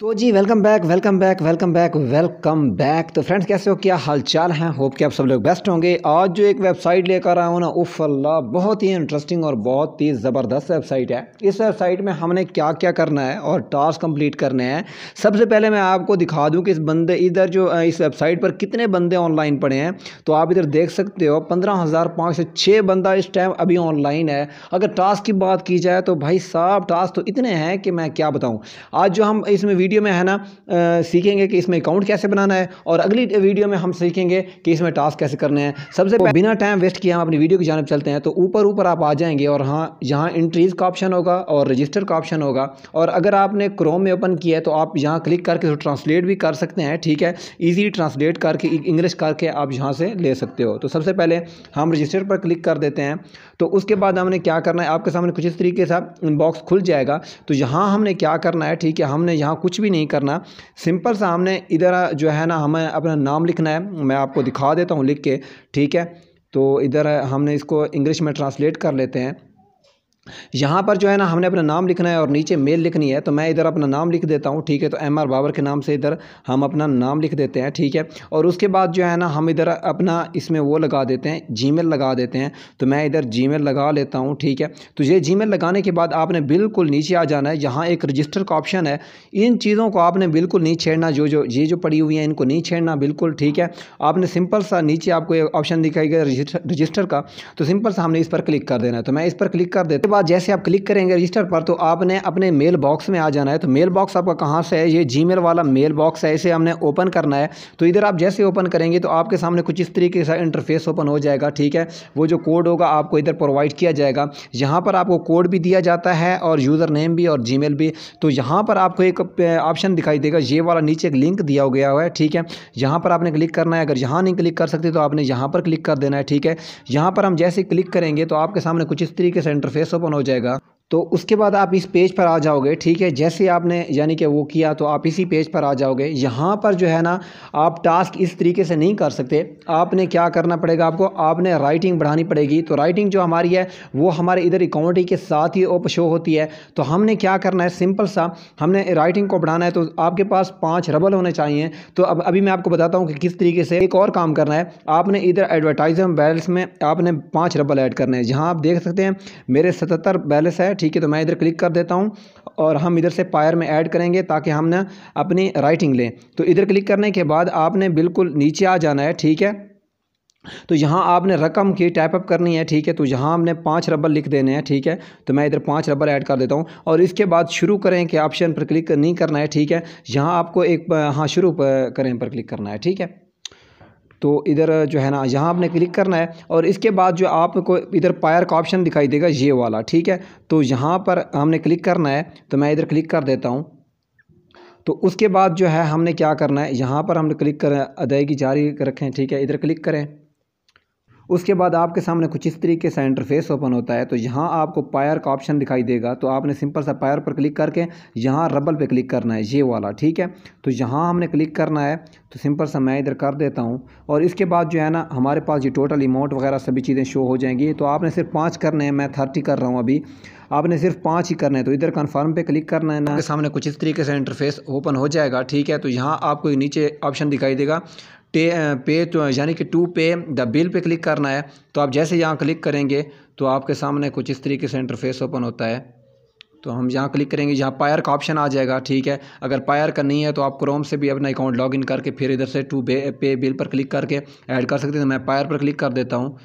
तो जी welcome back welcome back welcome back welcome back तो फ्रेंड्स कैसे हो क्या हालचाल हैं होप कि आप सब लोग बेस्ट होंगे आज जो एक वेबसाइट लेकर आया हूँ ना उफ अल्लाह बहुत ही इंटरेस्टिंग और बहुत ही ज़बरदस्त वेबसाइट है इस वेबसाइट में हमने क्या क्या करना है और टास्क कंप्लीट करने हैं सबसे पहले मैं आपको दिखा दूँ कि इस बंदे इधर जो इस वेबसाइट पर कितने बंदे ऑनलाइन पड़े हैं तो आप इधर देख सकते हो पंद्रह हज़ार पाँच छः बंदा इस टाइम अभी ऑनलाइन है अगर टास्क की बात की जाए तो भाई साहब टास्क तो इतने हैं कि मैं क्या बताऊँ आज जो हम इसमें वीडियो में है ना सीखेंगे कि इसमें अकाउंट कैसे बनाना है और अगली वीडियो में हम सीखेंगे कि इसमें टास्क कैसे करने हैं सबसे बिना टाइम वेस्ट किया हम अपनी वीडियो की जानब चलते हैं तो ऊपर ऊपर आप आ जाएंगे और हाँ यहाँ इंट्रीज का ऑप्शन होगा और रजिस्टर का ऑप्शन होगा और अगर आपने क्रोम में ओपन किया है तो आप यहाँ क्लिक करके ट्रांसलेट भी कर सकते हैं ठीक है ईजी ट्रांसलेट करके इंग्लिश करके आप यहाँ से ले सकते हो तो सबसे पहले हम रजिस्टर पर क्लिक कर देते हैं तो उसके बाद हमने क्या करना है आपके सामने कुछ इस तरीके से इनबॉक्स खुल जाएगा तो यहाँ हमने क्या करना है ठीक है हमने यहाँ कुछ कुछ भी नहीं करना सिंपल सा हमने इधर जो है ना हमें अपना नाम लिखना है मैं आपको दिखा देता हूँ लिख के ठीक है तो इधर हमने इसको इंग्लिश में ट्रांसलेट कर लेते हैं यहाँ पर जो है ना हमने अपना नाम लिखना है और नीचे मेल लिखनी है तो मैं इधर अपना नाम लिख देता हूँ ठीक है तो एम आर बाबर के नाम से इधर हम अपना नाम लिख देते हैं ठीक है और उसके बाद जो है ना हम इधर अपना इसमें वो लगा देते हैं जी लगा देते हैं तो मैं इधर जी लगा लेता हूँ ठीक है तो ये जी लगाने के बाद आपने बिल्कुल नीचे आ जाना है यहाँ एक रजिस्टर का ऑप्शन है इन चीज़ों को आपने बिल्कुल नहीं छेड़ना जो जो ये जो पड़ी हुई है इनको नहीं छेड़ना बिल्कुल ठीक है आपने सिंपल सा नीचे आपको एक ऑप्शन दिखाई गया रजिस्टर का तो सिंपल सा हमने इस पर क्लिक कर देना है तो मैं इस पर क्लिक कर देता बाद जैसे आप क्लिक करेंगे रजिस्टर पर तो आपने अपने मेल बॉक्स में आ जाना है तो मेल बॉक्स आपका कहाँ से है ये जी वाला मेल बॉक्स है इसे हमने ओपन करना है तो इधर आप जैसे ओपन करेंगे तो आपके सामने कुछ इस तरीके से इंटरफेस ओपन हो जाएगा ठीक है वो जो कोड होगा आपको इधर प्रोवाइड किया जाएगा यहाँ पर आपको कोड भी दिया जाता है और यूज़र नेम भी और जी भी तो यहाँ पर आपको एक ऑप्शन दिखाई देगा ये वाला नीचे एक लिंक दिया गया हुआ है ठीक है यहाँ पर आपने क्लिक करना है अगर यहाँ नहीं क्लिक कर सकते तो आपने यहाँ पर क्लिक कर देना है ठीक है यहाँ पर हम जैसे क्लिक करेंगे तो आपके सामने कुछ इस तरीके से इंटरफेस सत्यापन हो जाएगा तो उसके बाद आप इस पेज पर आ जाओगे ठीक है जैसे आपने यानी कि वो किया तो आप इसी पेज पर आ जाओगे यहाँ पर जो है ना आप टास्क इस तरीके से नहीं कर सकते आपने क्या करना पड़ेगा आपको आपने राइटिंग बढ़ानी पड़ेगी तो राइटिंग जो हमारी है वो हमारे इधर इकॉमेटी के साथ ही ओप शो होती है तो हमने क्या करना है सिंपल सा हमने राइटिंग को बढ़ाना है तो आपके पास पाँच रबल होने चाहिए तो अब अभी मैं आपको बताता हूँ कि किस तरीके से एक और काम करना है आपने इधर एडवर्टाइजमेंट बैलेंस में आपने पाँच रबल ऐड करना है जहाँ आप देख सकते हैं मेरे सतहत्तर बैलेंस है ठीक है तो मैं इधर क्लिक कर देता हूँ और हम इधर से पायर में ऐड करेंगे ताकि हम ना अपनी राइटिंग लें तो इधर क्लिक करने के बाद आपने बिल्कुल नीचे आ जाना है ठीक है तो यहाँ आपने रकम की टाइपअप करनी है ठीक है तो यहाँ हमने पाँच रबर लिख देने हैं ठीक है तो मैं इधर पाँच रबर ऐड कर देता हूँ और इसके बाद शुरू करें कि ऑप्शन पर क्लिक नहीं करना है ठीक है यहाँ आपको एक हाँ शुरू करें पर क्लिक करना है ठीक है तो इधर जो है ना यहाँ आपने क्लिक करना है और इसके बाद जो आपको इधर पायर का ऑप्शन दिखाई देगा ये वाला ठीक है तो यहाँ पर हमने क्लिक करना है तो मैं इधर क्लिक कर देता हूँ तो उसके बाद जो है हमने क्या करना है यहाँ पर हमने क्लिक कर अदायगी जारी रखें ठीक है इधर क्लिक करें उसके बाद आपके सामने कुछ इस तरीके से इंटरफेस ओपन होता है तो यहाँ आपको पायर का ऑप्शन दिखाई देगा तो आपने सिंपल सा पायर पर क्लिक करके यहाँ रबल पर क्लिक करना है ये वाला ठीक है तो यहाँ हमने क्लिक करना है तो सिंपल सा मैं इधर कर देता हूँ और इसके बाद जो है ना हमारे पास ये टोटल अमाउंट वगैरह सभी चीज़ें शो हो जाएंगी तो आपने सिर्फ पाँच करने हैं मैं थर्टी कर रहा हूँ अभी आपने सिर्फ पाँच ही करना है तो इधर कन्फर्म पे क्लिक करना है ना सामने कुछ इस तरीके से इंटरफेस ओपन हो जाएगा ठीक है तो यहाँ आपको नीचे ऑप्शन दिखाई देगा पे पे तो यानी कि टू पे द बिल पे क्लिक करना है तो आप जैसे यहाँ क्लिक करेंगे तो आपके सामने कुछ इस तरीके से इंटरफेस ओपन होता है तो हम यहाँ क्लिक करेंगे यहाँ पायर का ऑप्शन आ जाएगा ठीक है अगर पायर का नहीं है तो आप क्रोम से भी अपना अकाउंट लॉगिन करके फिर इधर से टू पे बिल पर क्लिक करके ऐड कर सकते हैं तो मैं पायर पर क्लिक कर देता हूँ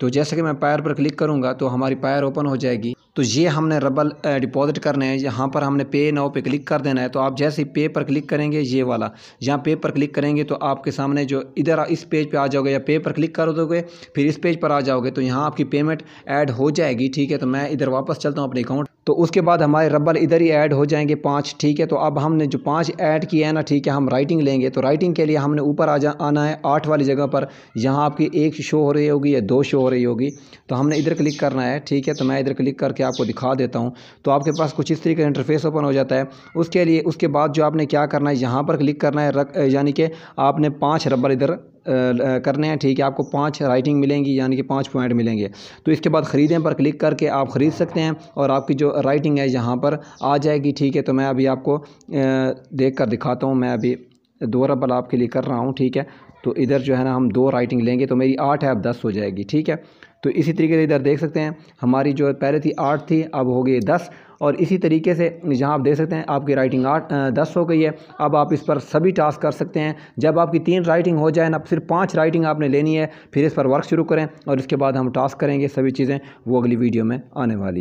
तो जैसे कि मैं पायर पर क्लिक करूँगा तो हमारी पायर ओपन हो जाएगी तो ये हमने रबल डिपॉजिट करने हैं यहाँ पर हमने पे नाव पे क्लिक कर देना है तो आप जैसे ही पे पर क्लिक करेंगे ये वाला यहाँ पे पर क्लिक करेंगे तो आपके सामने जो इधर इस पेज पे आ जाओगे या पे पर क्लिक कर दोगे फिर इस पेज पर आ जाओगे तो यहाँ आपकी पेमेंट ऐड हो जाएगी ठीक है तो मैं इधर वापस चलता हूँ अपने अकाउंट तो उसके बाद हमारे रबर इधर ही ऐड हो जाएंगे पाँच ठीक है तो अब हमने जो पाँच ऐड किए हैं ना ठीक है हम राइटिंग लेंगे तो राइटिंग के लिए हमने ऊपर आ जा आना है आठ वाली जगह पर यहाँ आपकी एक शो हो रही होगी या दो शो हो रही होगी तो हमने इधर क्लिक करना है ठीक है तो मैं इधर क्लिक करके आपको दिखा देता हूँ तो आपके पास कुछ इस तरीके का इंटरफेस ओपन हो जाता है उसके लिए उसके बाद जो आपने क्या करना है यहाँ पर क्लिक करना है यानी कि आपने पाँच रबर इधर करने हैं ठीक है आपको पाँच राइटिंग मिलेंगी यानी कि पाँच पॉइंट मिलेंगे तो इसके बाद ख़रीदें पर क्लिक करके आप ख़रीद सकते हैं और आपकी जो राइटिंग है यहाँ पर आ जाएगी ठीक है तो मैं अभी आपको देख कर दिखाता हूँ मैं अभी दो रबल आपके लिए कर रहा हूँ ठीक है तो इधर जो है ना हम दो राइटिंग लेंगे तो मेरी आठ है अब दस हो जाएगी ठीक है तो इसी तरीके से इधर देख सकते हैं हमारी जो पहले थी आठ थी अब हो गई दस और इसी तरीके से यहाँ आप देख सकते हैं आपकी राइटिंग आठ दस हो गई है अब आप इस पर सभी टास्क कर सकते हैं जब आपकी तीन राइटिंग हो जाए ना सिर्फ पाँच राइटिंग आपने लेनी है फिर इस पर वर्क शुरू करें और इसके बाद हम टास्क करेंगे सभी चीज़ें वो अगली वीडियो में आने वाली